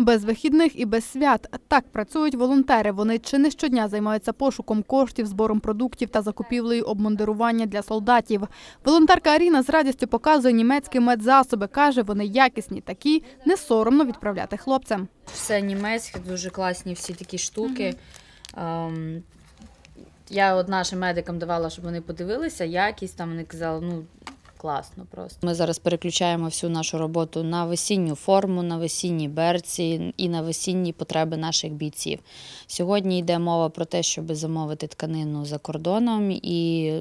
Без вихідних і без свят так працюють волонтери. Вони чи не щодня займаються пошуком коштів, збором продуктів та закупівлею обмундирування для солдатів. Волонтерка Аріна з радістю показує німецькі медзасоби. каже, вони якісні, такі не соромно відправляти хлопцям. Все німецьке, дуже класні всі такі штуки. Ем, я от нашим медикам давала, щоб вони подивилися, якість там вони казали, ну класно просто. Ми зараз переключаємо всю нашу роботу на весінню форму, на весінні берці і на весінні потреби наших бійців. Сьогодні йде мова про те, щоб замовити тканину за кордоном. І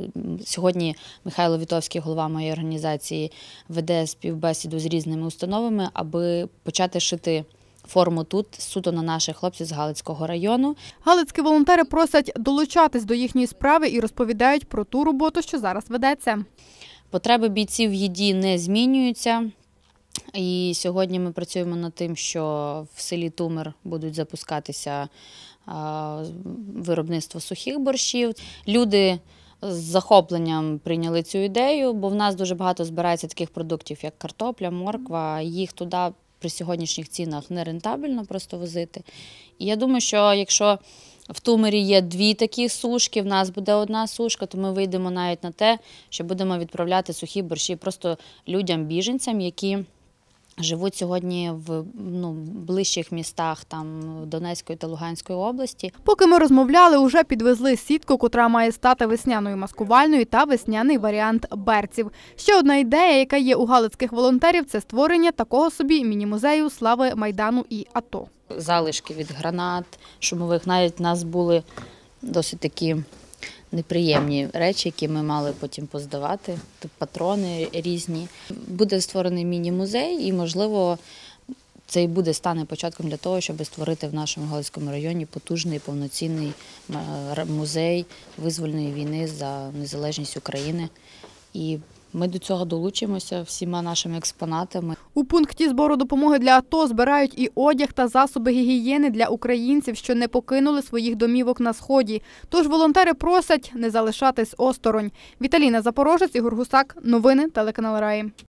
сьогодні Михайло Вітовський, голова моєї організації, веде співбесіду з різними установами, аби почати шити. Форму тут суто на наших хлопців з Галицького району. Галицькі волонтери просять долучатись до їхньої справи і розповідають про ту роботу, що зараз ведеться. Потреби бійців в їді не змінюються. І сьогодні ми працюємо над тим, що в селі Тумер будуть запускатися виробництво сухих борщів. Люди з захопленням прийняли цю ідею, бо в нас дуже багато збирається таких продуктів, як картопля, морква. Їх туди при сьогоднішніх цінах не рентабельно просто возити. І я думаю, що якщо в Тумері є дві такі сушки, в нас буде одна сушка, то ми вийдемо навіть на те, що будемо відправляти сухі борщі просто людям-біженцям, які. Живуть сьогодні в ну ближчих містах там Донецької та Луганської області. Поки ми розмовляли, уже підвезли сітку, котра має стати весняною маскувальною та весняний варіант берців. Ще одна ідея, яка є у галицьких волонтерів, це створення такого собі міні-музею слави майдану і АТО. Залишки від гранат, шумових навіть у нас були досить такі неприємні речі, які ми мали потім поздавати, тобто патрони різні. Буде створений міні-музей, і, можливо, це і буде стане початком для того, щоб створити в нашому Галицькому районі потужний повноцінний музей визвольної війни за незалежність України. І ми до цього долучимося всіма нашими експонатами. У пункті збору допомоги для АТО збирають і одяг та засоби гігієни для українців, що не покинули своїх домівок на сході. Тож волонтери просять не залишатись осторонь. Віталіна Запорожець Ігор Гусак, новини телеканал Раї.